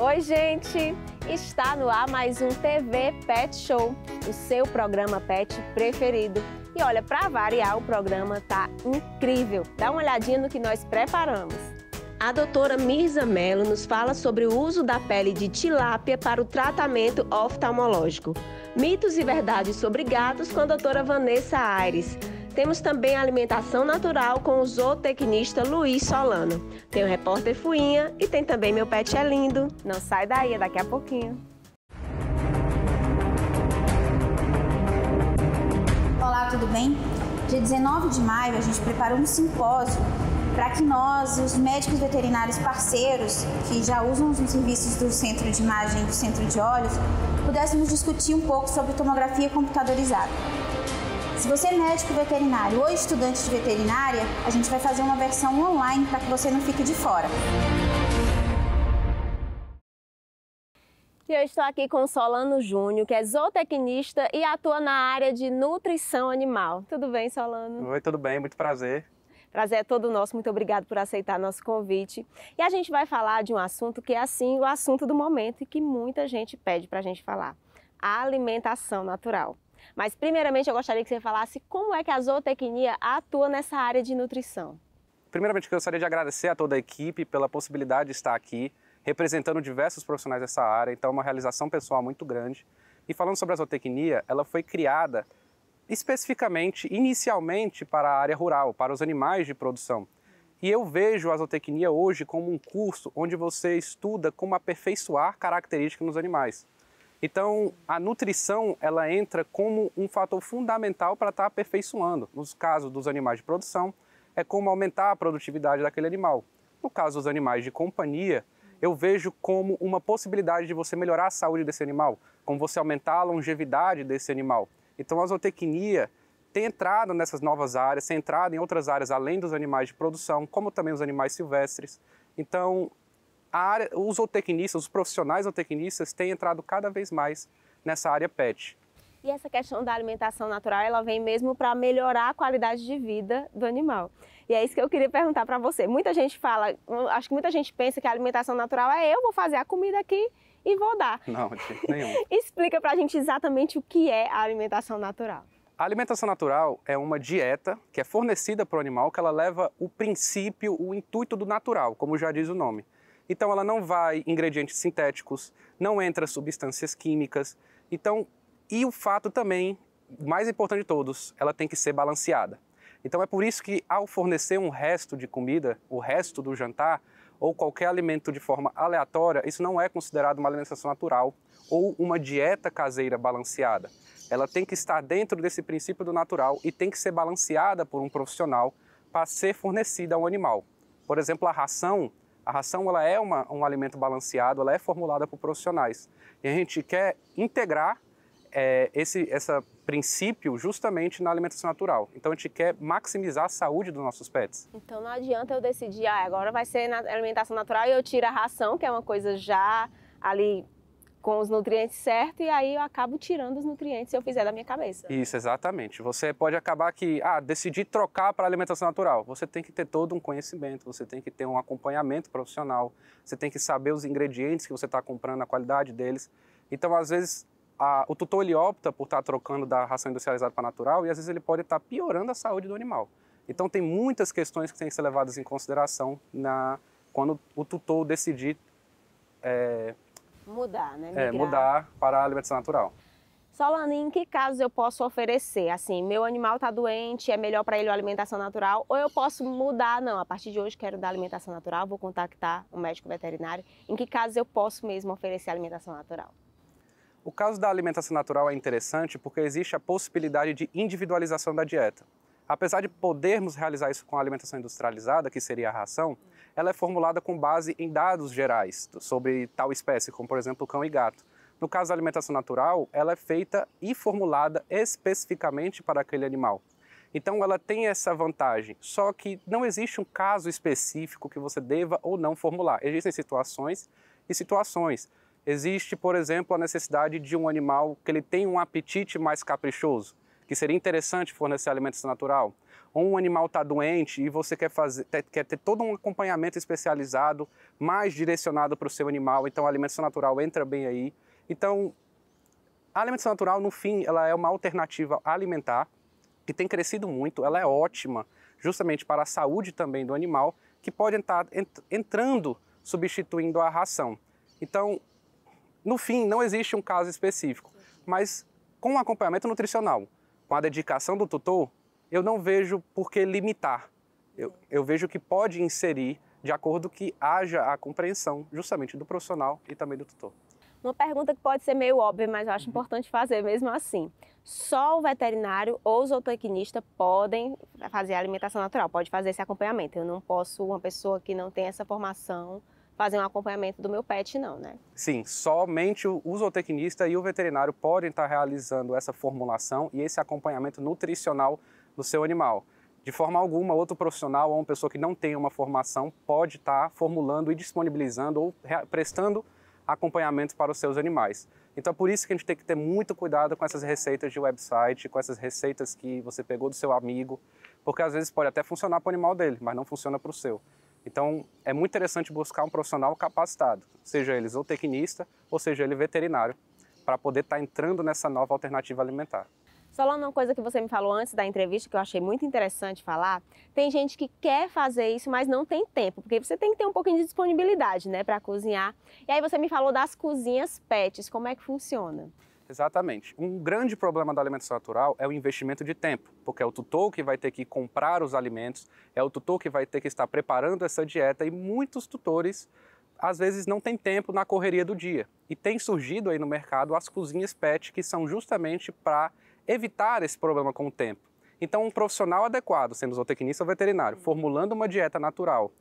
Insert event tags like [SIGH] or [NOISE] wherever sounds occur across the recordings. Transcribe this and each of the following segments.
Oi, gente! Está no ar mais um TV Pet Show, o seu programa pet preferido. E olha, para variar, o programa tá incrível. Dá uma olhadinha no que nós preparamos. A doutora Mirza Mello nos fala sobre o uso da pele de tilápia para o tratamento oftalmológico. Mitos e verdades sobre gatos com a doutora Vanessa Aires. Temos também alimentação natural com o zootecnista Luiz Solano. Tem o repórter Fuinha e tem também Meu Pet é Lindo. Não sai daí, é daqui a pouquinho. Olá, tudo bem? Dia 19 de maio a gente preparou um simpósio para que nós, os médicos veterinários parceiros que já usam os serviços do centro de imagem e do centro de olhos, pudéssemos discutir um pouco sobre tomografia computadorizada. Se você é médico veterinário ou estudante de veterinária, a gente vai fazer uma versão online para que você não fique de fora. E eu estou aqui com Solano Júnior, que é zootecnista e atua na área de nutrição animal. Tudo bem, Solano? Oi, tudo bem, muito prazer. Prazer é todo nosso, muito obrigado por aceitar nosso convite. E a gente vai falar de um assunto que é assim o assunto do momento e que muita gente pede para a gente falar: a alimentação natural. Mas primeiramente eu gostaria que você falasse como é que a zootecnia atua nessa área de nutrição. Primeiramente eu gostaria de agradecer a toda a equipe pela possibilidade de estar aqui representando diversos profissionais dessa área, então é uma realização pessoal muito grande. E falando sobre a zootecnia, ela foi criada especificamente, inicialmente, para a área rural, para os animais de produção. E eu vejo a zootecnia hoje como um curso onde você estuda como aperfeiçoar características nos animais. Então, a nutrição ela entra como um fator fundamental para estar tá aperfeiçoando. Nos casos dos animais de produção, é como aumentar a produtividade daquele animal. No caso dos animais de companhia, eu vejo como uma possibilidade de você melhorar a saúde desse animal, como você aumentar a longevidade desse animal. Então, a zootecnia tem entrado nessas novas áreas, tem entrado em outras áreas além dos animais de produção, como também os animais silvestres. Então, a área, os zootecnistas, os profissionais zootecnistas têm entrado cada vez mais nessa área pet. E essa questão da alimentação natural, ela vem mesmo para melhorar a qualidade de vida do animal. E é isso que eu queria perguntar para você. Muita gente fala, acho que muita gente pensa que a alimentação natural é eu vou fazer a comida aqui e vou dar. Não, de jeito nenhum. [LAUGHS] Explica para a gente exatamente o que é a alimentação natural. A alimentação natural é uma dieta que é fornecida para o animal que ela leva o princípio, o intuito do natural, como já diz o nome. Então ela não vai ingredientes sintéticos, não entra substâncias químicas. Então, e o fato também, mais importante de todos, ela tem que ser balanceada. Então é por isso que ao fornecer um resto de comida, o resto do jantar, ou qualquer alimento de forma aleatória, isso não é considerado uma alimentação natural ou uma dieta caseira balanceada. Ela tem que estar dentro desse princípio do natural e tem que ser balanceada por um profissional para ser fornecida ao animal. Por exemplo, a ração a ração ela é uma, um alimento balanceado, ela é formulada por profissionais. E a gente quer integrar é, esse essa princípio justamente na alimentação natural. Então a gente quer maximizar a saúde dos nossos pets. Então não adianta eu decidir, ah, agora vai ser na alimentação natural e eu tiro a ração, que é uma coisa já ali com os nutrientes certos e aí eu acabo tirando os nutrientes se eu fizer da minha cabeça. Isso, exatamente. Você pode acabar que, ah, decidir trocar para alimentação natural. Você tem que ter todo um conhecimento, você tem que ter um acompanhamento profissional, você tem que saber os ingredientes que você está comprando, a qualidade deles. Então, às vezes, a, o tutor ele opta por estar tá trocando da ração industrializada para natural e às vezes ele pode estar tá piorando a saúde do animal. Então, tem muitas questões que têm que ser levadas em consideração na, quando o tutor decidir é, Mudar, né? É, migrar. É, mudar para a alimentação natural. Solana, em que casos eu posso oferecer? Assim, meu animal está doente, é melhor para ele a alimentação natural? Ou eu posso mudar? Não, a partir de hoje quero dar alimentação natural, vou contactar um médico veterinário. Em que casos eu posso mesmo oferecer alimentação natural? O caso da alimentação natural é interessante porque existe a possibilidade de individualização da dieta. Apesar de podermos realizar isso com a alimentação industrializada, que seria a ração, ela é formulada com base em dados gerais sobre tal espécie, como por exemplo cão e gato. No caso da alimentação natural, ela é feita e formulada especificamente para aquele animal. Então ela tem essa vantagem, só que não existe um caso específico que você deva ou não formular. Existem situações e situações. Existe, por exemplo, a necessidade de um animal que ele tem um apetite mais caprichoso que seria interessante fornecer alimento natural, ou um animal está doente e você quer, fazer, quer ter todo um acompanhamento especializado, mais direcionado para o seu animal, então a alimentação natural entra bem aí. Então, a alimentação natural, no fim, ela é uma alternativa alimentar que tem crescido muito, ela é ótima justamente para a saúde também do animal, que pode estar entrando substituindo a ração. Então, no fim, não existe um caso específico, mas com um acompanhamento nutricional, com a dedicação do tutor, eu não vejo por que limitar. Eu, eu vejo que pode inserir de acordo que haja a compreensão justamente do profissional e também do tutor. Uma pergunta que pode ser meio óbvia, mas eu acho uhum. importante fazer mesmo assim. Só o veterinário ou o zootecnista podem fazer a alimentação natural, pode fazer esse acompanhamento. Eu não posso, uma pessoa que não tem essa formação, fazer um acompanhamento do meu pet, não, né? Sim, somente o zootecnista e o veterinário podem estar realizando essa formulação e esse acompanhamento nutricional do seu animal. De forma alguma, outro profissional ou uma pessoa que não tem uma formação pode estar formulando e disponibilizando ou prestando acompanhamento para os seus animais. Então é por isso que a gente tem que ter muito cuidado com essas receitas de website, com essas receitas que você pegou do seu amigo, porque às vezes pode até funcionar para o animal dele, mas não funciona para o seu. Então, é muito interessante buscar um profissional capacitado, seja ele zootecnista ou seja ele veterinário, para poder estar tá entrando nessa nova alternativa alimentar. Solano, uma coisa que você me falou antes da entrevista que eu achei muito interessante falar, tem gente que quer fazer isso, mas não tem tempo, porque você tem que ter um pouquinho de disponibilidade, né, para cozinhar. E aí você me falou das cozinhas pets, como é que funciona? Exatamente. Um grande problema da alimentação natural é o investimento de tempo, porque é o tutor que vai ter que comprar os alimentos, é o tutor que vai ter que estar preparando essa dieta e muitos tutores às vezes não tem tempo na correria do dia. E tem surgido aí no mercado as cozinhas PET que são justamente para evitar esse problema com o tempo. Então, um profissional adequado, sendo zootecnista ou veterinário, formulando uma dieta natural,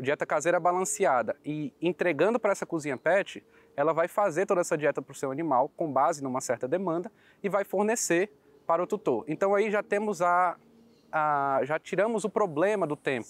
dieta caseira balanceada e entregando para essa cozinha PET, ela vai fazer toda essa dieta para o seu animal com base numa certa demanda e vai fornecer para o tutor. Então aí já temos a, a já tiramos o problema do tempo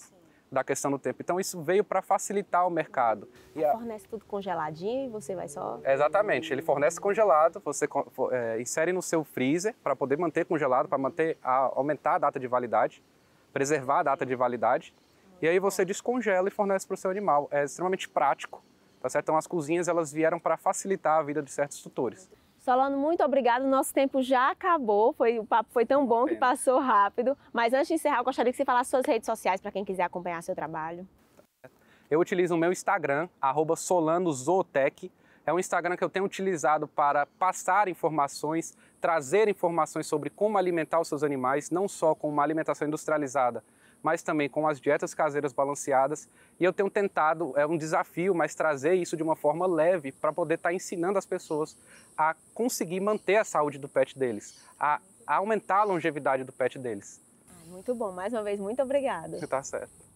da questão do tempo. Então isso veio para facilitar o mercado. Ele a... fornece tudo congeladinho e você vai só. Exatamente, ele fornece congelado, você é, insere no seu freezer para poder manter congelado, para manter a, aumentar a data de validade, preservar a data de validade. Hum, e aí você descongela e fornece para o seu animal. É extremamente prático. Tá certo? Então as cozinhas elas vieram para facilitar a vida de certos tutores. Solano, muito obrigado. Nosso tempo já acabou. Foi, o papo foi tão bom que passou rápido. Mas antes de encerrar, eu gostaria que você falasse suas redes sociais para quem quiser acompanhar seu trabalho. Eu utilizo o meu Instagram, solanozootec. É um Instagram que eu tenho utilizado para passar informações, trazer informações sobre como alimentar os seus animais, não só com uma alimentação industrializada, mas também com as dietas caseiras balanceadas. E eu tenho tentado, é um desafio, mas trazer isso de uma forma leve para poder estar tá ensinando as pessoas a conseguir manter a saúde do pet deles, a aumentar a longevidade do pet deles. Ah, muito bom, mais uma vez, muito obrigada. Tá certo.